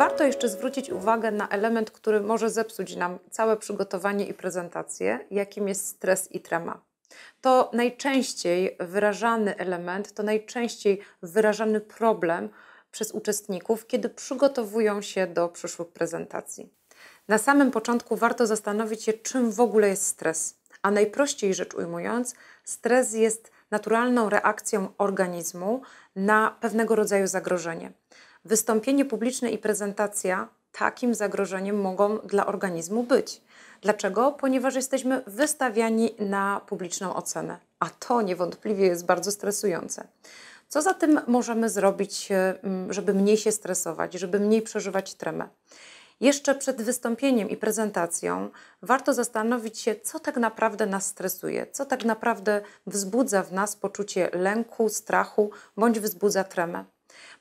Warto jeszcze zwrócić uwagę na element, który może zepsuć nam całe przygotowanie i prezentację, jakim jest stres i trema. To najczęściej wyrażany element, to najczęściej wyrażany problem przez uczestników, kiedy przygotowują się do przyszłych prezentacji. Na samym początku warto zastanowić się, czym w ogóle jest stres. A najprościej rzecz ujmując, stres jest naturalną reakcją organizmu na pewnego rodzaju zagrożenie wystąpienie publiczne i prezentacja takim zagrożeniem mogą dla organizmu być. Dlaczego? Ponieważ jesteśmy wystawiani na publiczną ocenę, a to niewątpliwie jest bardzo stresujące. Co za tym możemy zrobić, e, żeby mniej się stresować, żeby mniej przeżywać tremę? Jeszcze przed wystąpieniem i prezentacją warto zastanowić się, co tak naprawdę nas stresuje, co tak naprawdę wzbudza w nas poczucie lęku, strachu bądź wzbudza tremę.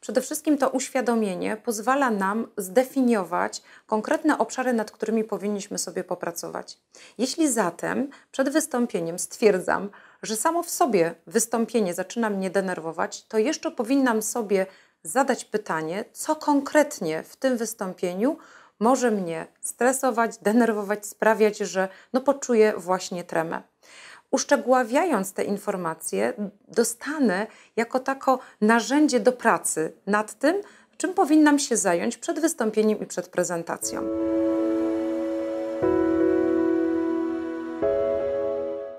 Przede wszystkim to uświadomienie pozwala nam zdefiniować konkretne obszary, nad którymi powinniśmy sobie popracować. Jeśli zatem przed wystąpieniem stwierdzam, że samo w sobie wystąpienie zaczyna mnie denerwować, to jeszcze powinnam sobie zadać pytanie, co konkretnie w tym wystąpieniu może mnie stresować, denerwować, sprawiać, że no, poczuję właśnie tremę uszczegóławiając te informacje, dostanę jako tako narzędzie do pracy nad tym, czym powinnam się zająć przed wystąpieniem i przed prezentacją.